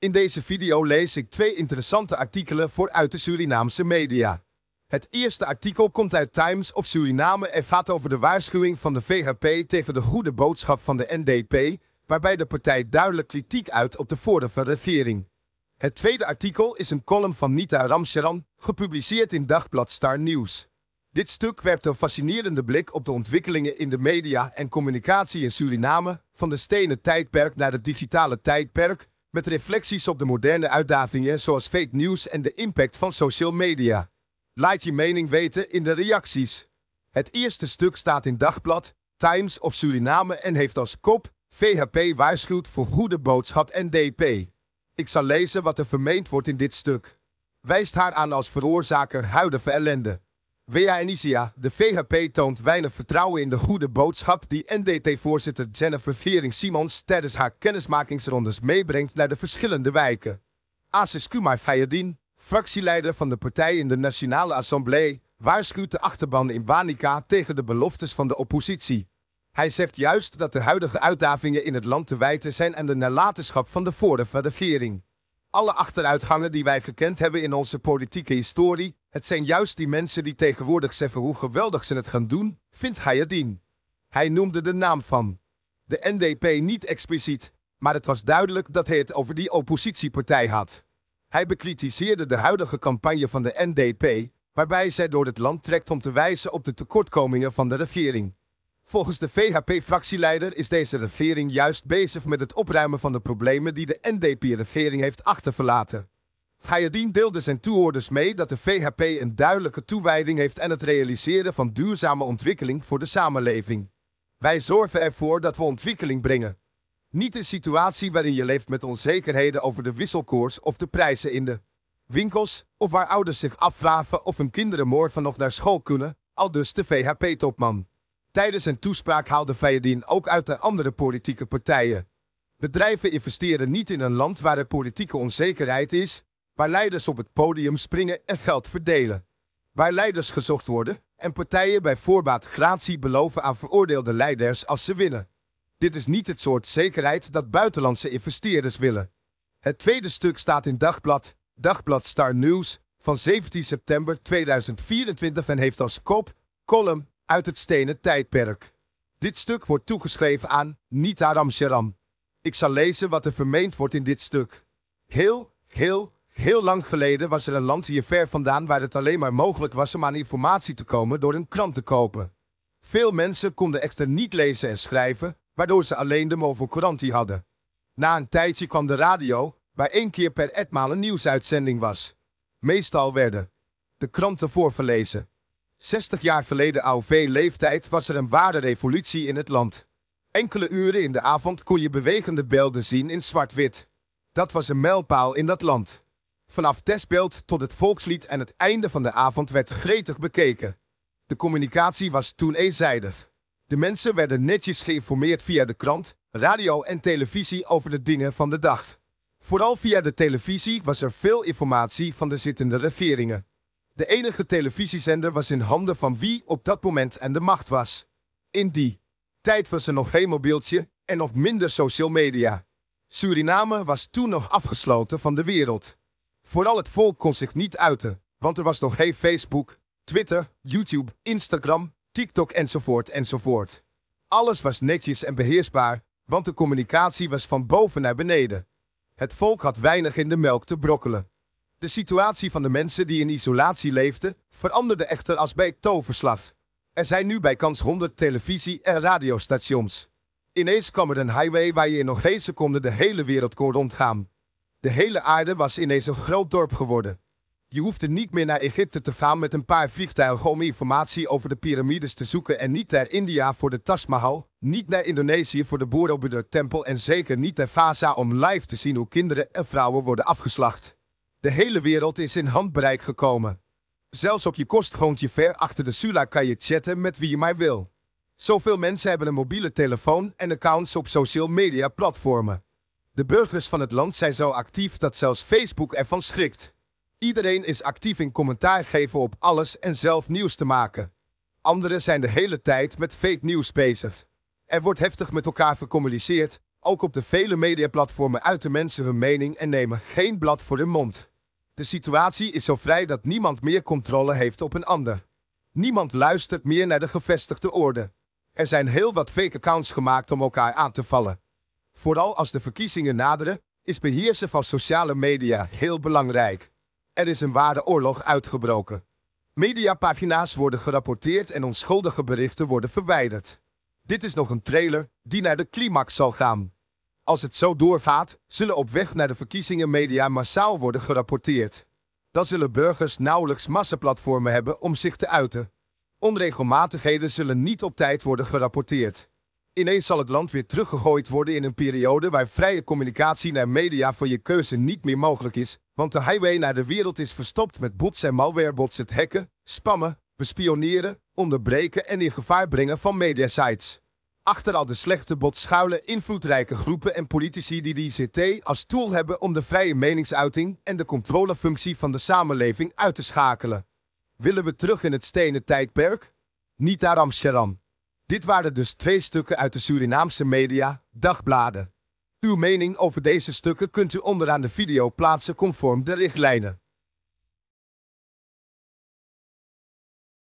In deze video lees ik twee interessante artikelen voor uit de Surinaamse media. Het eerste artikel komt uit Times of Suriname en gaat over de waarschuwing van de VHP tegen de goede boodschap van de NDP, waarbij de partij duidelijk kritiek uit op de vorige regering. Het tweede artikel is een column van Nita Ramcharan, gepubliceerd in Dagblad Star News. Dit stuk werpt een fascinerende blik op de ontwikkelingen in de media en communicatie in Suriname, van de stenen tijdperk naar het digitale tijdperk, met reflecties op de moderne uitdagingen zoals fake news en de impact van social media. Laat je mening weten in de reacties. Het eerste stuk staat in Dagblad, Times of Suriname en heeft als kop VHP waarschuwt voor goede boodschap en DP. Ik zal lezen wat er vermeend wordt in dit stuk. Wijst haar aan als veroorzaker huidige ellende. Wea Enisia, de VHP toont weinig vertrouwen in de goede boodschap die NDT-voorzitter Jennifer Viering-Simons tijdens haar kennismakingsrondes meebrengt naar de verschillende wijken. Asis Kumar Fayadin, fractieleider van de partij in de Nationale Assemblée, waarschuwt de achterban in Wanica tegen de beloftes van de oppositie. Hij zegt juist dat de huidige uitdagingen in het land te wijten zijn aan de nalatenschap van de vorige regering alle achteruitgangen die wij gekend hebben in onze politieke historie, het zijn juist die mensen die tegenwoordig zeggen hoe geweldig ze het gaan doen, vindt hij Hij noemde de naam van de NDP niet expliciet, maar het was duidelijk dat hij het over die oppositiepartij had. Hij bekritiseerde de huidige campagne van de NDP, waarbij zij door het land trekt om te wijzen op de tekortkomingen van de regering. Volgens de VHP-fractieleider is deze regering juist bezig met het opruimen van de problemen die de NDP-regering heeft achtergelaten. Gayadin deelde zijn toehoorders mee dat de VHP een duidelijke toewijding heeft aan het realiseren van duurzame ontwikkeling voor de samenleving. Wij zorgen ervoor dat we ontwikkeling brengen. Niet een situatie waarin je leeft met onzekerheden over de wisselkoers of de prijzen in de winkels, of waar ouders zich afvragen of hun kinderen morgen nog naar school kunnen, al dus de VHP-topman. Tijdens zijn toespraak haalde Fayadin ook uit de andere politieke partijen. Bedrijven investeren niet in een land waar er politieke onzekerheid is, waar leiders op het podium springen en geld verdelen. Waar leiders gezocht worden en partijen bij voorbaat gratie beloven aan veroordeelde leiders als ze winnen. Dit is niet het soort zekerheid dat buitenlandse investeerders willen. Het tweede stuk staat in Dagblad, Dagblad Star News, van 17 september 2024 en heeft als kop, column, uit het stenen tijdperk. Dit stuk wordt toegeschreven aan niet Haram Ik zal lezen wat er vermeend wordt in dit stuk. Heel, heel, heel lang geleden was er een land hier ver vandaan waar het alleen maar mogelijk was om aan informatie te komen door een krant te kopen. Veel mensen konden echter niet lezen en schrijven, waardoor ze alleen de krantie hadden. Na een tijdje kwam de radio, waar één keer per etmaal een nieuwsuitzending was. Meestal werden de kranten voorverlezen. 60 jaar verleden AOV-leeftijd was er een ware revolutie in het land. Enkele uren in de avond kon je bewegende beelden zien in zwart-wit. Dat was een mijlpaal in dat land. Vanaf testbeeld tot het volkslied en het einde van de avond werd gretig bekeken. De communicatie was toen eenzijdig. De mensen werden netjes geïnformeerd via de krant, radio en televisie over de dingen van de dag. Vooral via de televisie was er veel informatie van de zittende regeringen. De enige televisiezender was in handen van wie op dat moment aan de macht was. In die tijd was er nog geen mobieltje en nog minder social media. Suriname was toen nog afgesloten van de wereld. Vooral het volk kon zich niet uiten, want er was nog geen Facebook, Twitter, YouTube, Instagram, TikTok enzovoort enzovoort. Alles was netjes en beheersbaar, want de communicatie was van boven naar beneden. Het volk had weinig in de melk te brokkelen. De situatie van de mensen die in isolatie leefden, veranderde echter als bij toverslag. Er zijn nu bij kans 100 televisie- en radiostations. Ineens kwam er een highway waar je in nog geen seconde de hele wereld kon rondgaan. De hele aarde was ineens een groot dorp geworden. Je hoefde niet meer naar Egypte te gaan met een paar vliegtuigen om informatie over de piramides te zoeken en niet naar India voor de Taj Mahal, niet naar Indonesië voor de Borobudur-tempel en zeker niet naar Fasa om live te zien hoe kinderen en vrouwen worden afgeslacht. De hele wereld is in handbereik gekomen. Zelfs op je kostgrondje ver achter de Sula kan je chatten met wie je maar wil. Zoveel mensen hebben een mobiele telefoon en accounts op social media platformen. De burgers van het land zijn zo actief dat zelfs Facebook ervan schrikt. Iedereen is actief in commentaar geven op alles en zelf nieuws te maken. Anderen zijn de hele tijd met fake nieuws bezig. Er wordt heftig met elkaar gecommuniceerd, ook op de vele mediaplatformen uit de mensen hun mening en nemen geen blad voor hun mond. De situatie is zo vrij dat niemand meer controle heeft op een ander. Niemand luistert meer naar de gevestigde orde. Er zijn heel wat fake accounts gemaakt om elkaar aan te vallen. Vooral als de verkiezingen naderen, is beheersen van sociale media heel belangrijk. Er is een ware oorlog uitgebroken. Mediapagina's worden gerapporteerd en onschuldige berichten worden verwijderd. Dit is nog een trailer die naar de climax zal gaan. Als het zo doorgaat, zullen op weg naar de verkiezingen media massaal worden gerapporteerd. Dan zullen burgers nauwelijks massaplatformen hebben om zich te uiten. Onregelmatigheden zullen niet op tijd worden gerapporteerd. Ineens zal het land weer teruggegooid worden in een periode waar vrije communicatie naar media voor je keuze niet meer mogelijk is, want de highway naar de wereld is verstopt met bots en malwarebots het hacken, spammen, bespioneren, onderbreken en in gevaar brengen van mediasites achter al de slechte bot schuilen invloedrijke groepen en politici die de ICT als tool hebben om de vrije meningsuiting en de controlefunctie van de samenleving uit te schakelen. Willen we terug in het stenen tijdperk? Niet naar Amsterdam. Dit waren dus twee stukken uit de Surinaamse media, dagbladen. Uw mening over deze stukken kunt u onderaan de video plaatsen conform de richtlijnen.